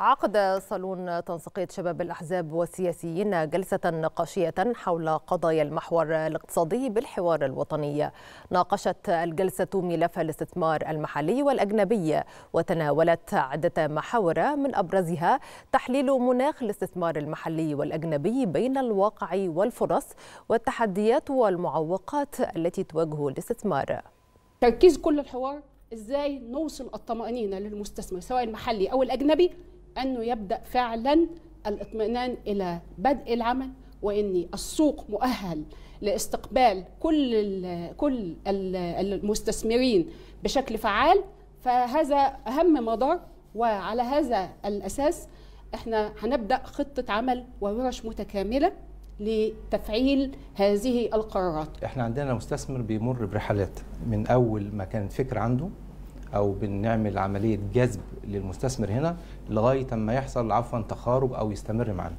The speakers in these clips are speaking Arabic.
عقد صالون تنسيقية شباب الأحزاب والسياسيين جلسة نقاشية حول قضايا المحور الاقتصادي بالحوار الوطني ناقشت الجلسة ملف الاستثمار المحلي والأجنبي وتناولت عدة محاور من أبرزها تحليل مناخ الاستثمار المحلي والأجنبي بين الواقع والفرص والتحديات والمعوقات التي تواجه الاستثمار تركيز كل الحوار ازاي نوصل الطمأنينة للمستثمر سواء المحلي او الاجنبي أنه يبدأ فعلا الاطمئنان إلى بدء العمل وإن السوق مؤهل لاستقبال كل الـ كل الـ المستثمرين بشكل فعال فهذا أهم مدار وعلى هذا الأساس احنا هنبدأ خطة عمل وورش متكاملة لتفعيل هذه القرارات احنا عندنا مستثمر بيمر برحلات من اول ما كانت فكره عنده او بنعمل عمليه جذب للمستثمر هنا لغايه اما يحصل عفوا تخارج او يستمر معانا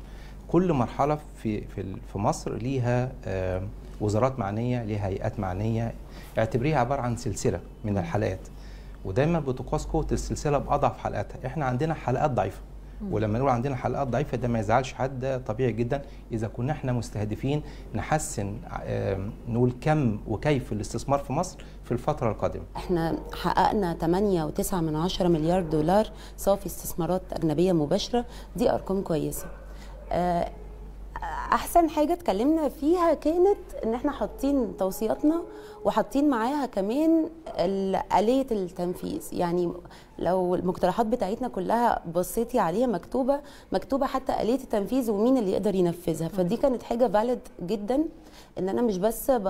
كل مرحله في في في مصر ليها آه، وزارات معنيه ليها هيئات معنيه اعتبريها عباره عن سلسله من الحلقات ودايما بتقاس قوه السلسله باضعف حلقاتها احنا عندنا حلقات ضعيفه ولما نقول عندنا حلقات ضعيفه ده ما يزعلش حد طبيعي جدا اذا كنا احنا مستهدفين نحسن نقول كم وكيف الاستثمار في مصر في الفتره القادمه احنا حققنا 8 8.9 من 10 مليار دولار صافي استثمارات اجنبيه مباشره دي ارقام كويسه آه، احسن حاجه اتكلمنا فيها كانت ان احنا حاطين توصياتنا وحاطين معاها كمان آلية التنفيذ يعني لو المقترحات بتاعتنا كلها بصيتي عليها مكتوبه مكتوبه حتى آلية التنفيذ ومين اللي يقدر ينفذها فدي كانت حاجه فاليد جدا ان انا مش بس ب...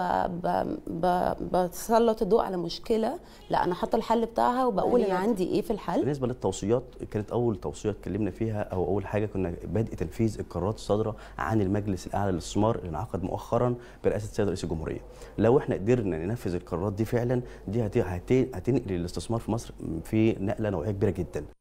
ب... ب... بسلط الضوء على مشكله لا انا حاطه الحل بتاعها وبقول انا عندي ايه في الحل بالنسبه للتوصيات كانت اول توصيه اتكلمنا فيها او اول حاجه كنا بدء تنفيذ القرارات الصادره عن المجلس المجلس الاعلى للاستثمار اللي انعقد مؤخرا برئاسه السيد رئيس الجمهوريه لو احنا قدرنا ننفذ القرارات دي فعلا دي هتنقل الاستثمار في مصر في نقله نوعيه كبيره جدا